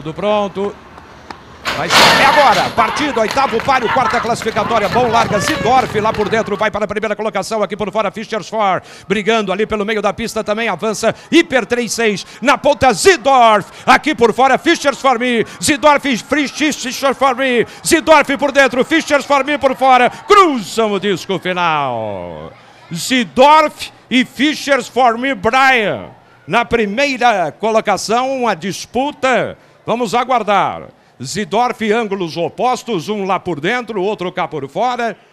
Tudo pronto. Mas é agora, partido, oitavo páreo, quarta classificatória, bom, larga Zidorf lá por dentro, vai para a primeira colocação, aqui por fora, Fischers For, brigando ali pelo meio da pista também, avança, Hiper 3-6, na ponta Zidorf, aqui por fora, Fischers For Me, Zidorf, Fischers For Me, Zidorf por dentro, Fischers For Me por fora, cruzam o disco final. Zidorf e Fischers For Me, Brian, na primeira colocação, uma disputa Vamos aguardar. Zidorf, ângulos opostos, um lá por dentro, outro cá por fora.